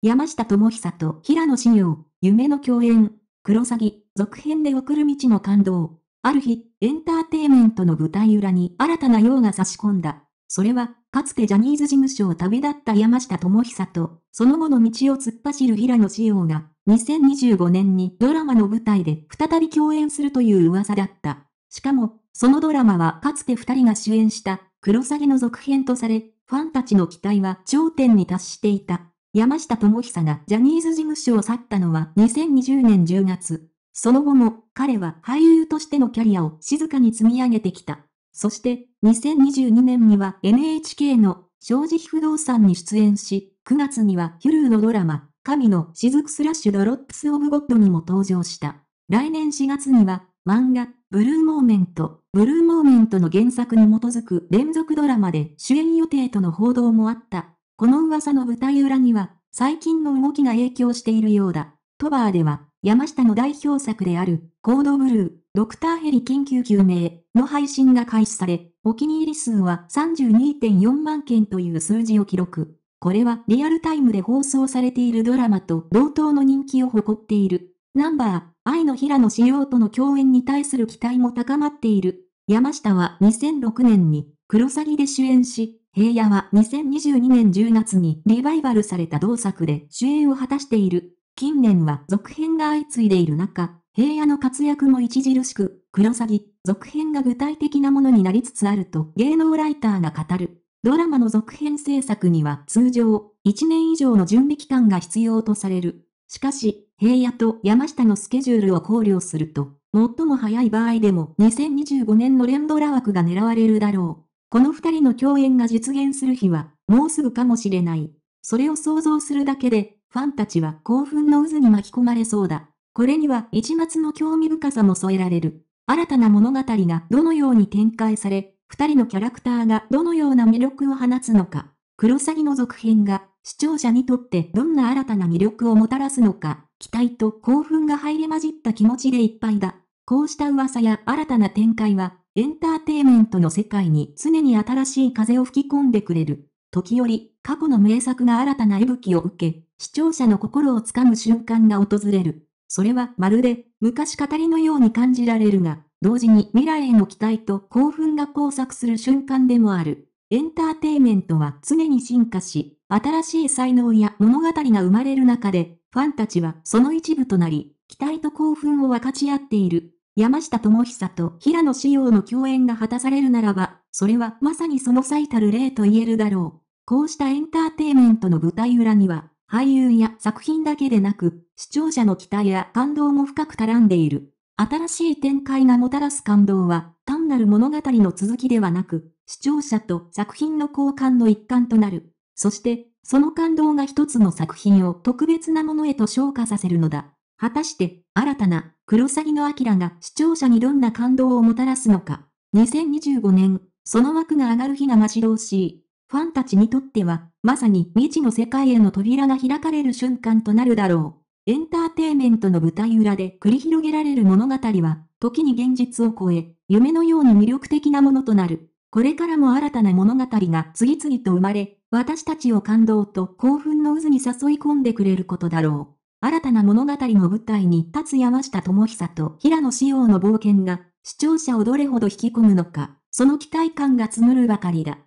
山下智久と平野紫耀、夢の共演、クロサギ、続編で送る道の感動。ある日、エンターテイメントの舞台裏に新たな用が差し込んだ。それは、かつてジャニーズ事務所を旅立った山下智久と、その後の道を突っ走る平野紫耀が、2025年にドラマの舞台で再び共演するという噂だった。しかも、そのドラマはかつて二人が主演した、クロサギの続編とされ、ファンたちの期待は頂点に達していた。山下智久がジャニーズ事務所を去ったのは2020年10月。その後も彼は俳優としてのキャリアを静かに積み上げてきた。そして2022年には NHK の正直不動産に出演し、9月にはヒュルーのドラマ、神の雫スラッシュドロップスオブゴッドにも登場した。来年4月には漫画、ブルーモーメント、ブルーモーメントの原作に基づく連続ドラマで主演予定との報道もあった。この噂の舞台裏には、最近の動きが影響しているようだ。トバーでは、山下の代表作である、コードブルー、ドクターヘリ緊急救命の配信が開始され、お気に入り数は32.4万件という数字を記録。これはリアルタイムで放送されているドラマと同等の人気を誇っている。ナンバー、愛の平野仕様との共演に対する期待も高まっている。山下は2006年に、クロサギで主演し、平野は2022年10月にリバイバルされた同作で主演を果たしている。近年は続編が相次いでいる中、平野の活躍も著しく、クロサギ、続編が具体的なものになりつつあると芸能ライターが語る。ドラマの続編制作には通常、1年以上の準備期間が必要とされる。しかし、平野と山下のスケジュールを考慮すると、最も早い場合でも2025年の連ドラ枠が狙われるだろう。この二人の共演が実現する日は、もうすぐかもしれない。それを想像するだけで、ファンたちは興奮の渦に巻き込まれそうだ。これには一末の興味深さも添えられる。新たな物語がどのように展開され、二人のキャラクターがどのような魅力を放つのか。クロサギの続編が視聴者にとってどんな新たな魅力をもたらすのか、期待と興奮が入り混じった気持ちでいっぱいだ。こうした噂や新たな展開はエンターテイメントの世界に常に新しい風を吹き込んでくれる。時折、過去の名作が新たな息吹を受け、視聴者の心をつかむ瞬間が訪れる。それはまるで昔語りのように感じられるが、同時に未来への期待と興奮が交錯する瞬間でもある。エンターテイメントは常に進化し、新しい才能や物語が生まれる中で、ファンたちはその一部となり、期待と興奮を分かち合っている。山下智久と平野紫耀の共演が果たされるならば、それはまさにその最たる例と言えるだろう。こうしたエンターテイメントの舞台裏には、俳優や作品だけでなく、視聴者の期待や感動も深く絡んでいる。新しい展開がもたらす感動は、単なる物語の続きではなく、視聴者と作品の交換の一環となる。そして、その感動が一つの作品を特別なものへと昇華させるのだ。果たして、新たな、黒詐欺のアキラが視聴者にどんな感動をもたらすのか。2025年、その枠が上がる日が待ち遠しい。ファンたちにとっては、まさに未知の世界への扉が開かれる瞬間となるだろう。エンターテイメントの舞台裏で繰り広げられる物語は、時に現実を超え、夢のように魅力的なものとなる。これからも新たな物語が次々と生まれ、私たちを感動と興奮の渦に誘い込んでくれることだろう。新たな物語の舞台に立つ山下智久と平野紫耀の冒険が、視聴者をどれほど引き込むのか、その期待感が募るばかりだ。